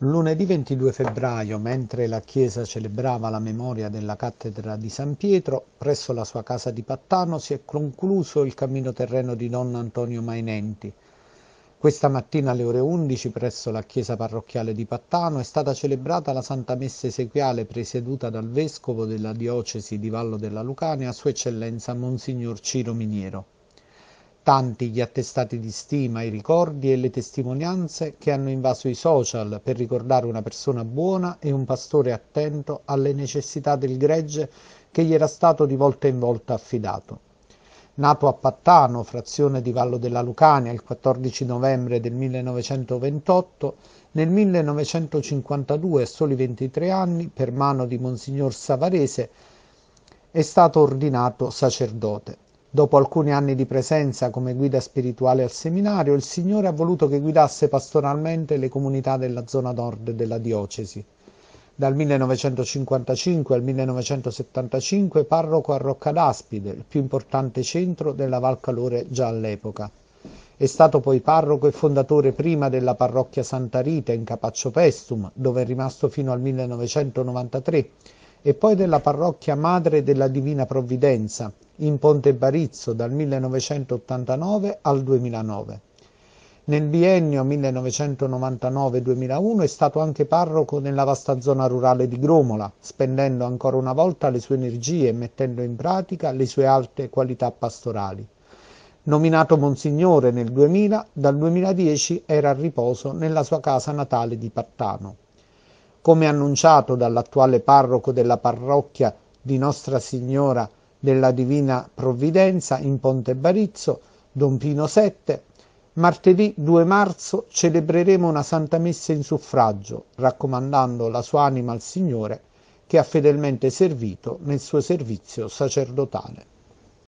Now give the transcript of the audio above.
Lunedì 22 febbraio, mentre la Chiesa celebrava la memoria della cattedra di San Pietro, presso la sua casa di Pattano si è concluso il cammino terreno di Don Antonio Mainenti. Questa mattina alle ore 11 presso la Chiesa parrocchiale di Pattano è stata celebrata la Santa Messa esequiale presieduta dal Vescovo della Diocesi di Vallo della Lucania, Sua Eccellenza Monsignor Ciro Miniero. Tanti gli attestati di stima, i ricordi e le testimonianze che hanno invaso i social per ricordare una persona buona e un pastore attento alle necessità del gregge che gli era stato di volta in volta affidato. Nato a Pattano, frazione di Vallo della Lucania, il 14 novembre del 1928, nel 1952, a soli 23 anni, per mano di Monsignor Savarese, è stato ordinato sacerdote Dopo alcuni anni di presenza come guida spirituale al seminario, il Signore ha voluto che guidasse pastoralmente le comunità della zona nord della diocesi. Dal 1955 al 1975 parroco a Roccadaspide, il più importante centro della Val Calore già all'epoca. È stato poi parroco e fondatore prima della parrocchia Santa Rita in Capaccio Pestum, dove è rimasto fino al 1993 e poi della parrocchia Madre della Divina Provvidenza in Ponte Barizzo dal 1989 al 2009. Nel biennio 1999-2001 è stato anche parroco nella vasta zona rurale di Gromola, spendendo ancora una volta le sue energie e mettendo in pratica le sue alte qualità pastorali. Nominato Monsignore nel 2000, dal 2010 era a riposo nella sua casa natale di Pattano come annunciato dall'attuale parroco della parrocchia di Nostra Signora della Divina Provvidenza in Ponte Barizzo, Don Pino VII, martedì 2 marzo celebreremo una Santa Messa in suffragio, raccomandando la sua anima al Signore che ha fedelmente servito nel suo servizio sacerdotale.